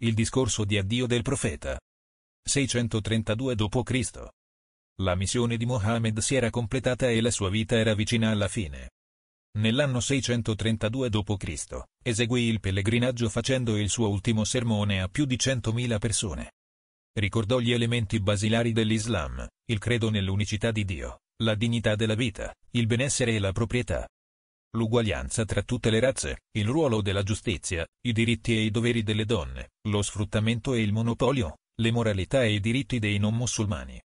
Il discorso di addio del profeta. 632 d.C. La missione di Mohammed si era completata e la sua vita era vicina alla fine. Nell'anno 632 d.C., eseguì il pellegrinaggio facendo il suo ultimo sermone a più di 100.000 persone. Ricordò gli elementi basilari dell'Islam, il credo nell'unicità di Dio, la dignità della vita, il benessere e la proprietà l'uguaglianza tra tutte le razze, il ruolo della giustizia, i diritti e i doveri delle donne, lo sfruttamento e il monopolio, le moralità e i diritti dei non musulmani,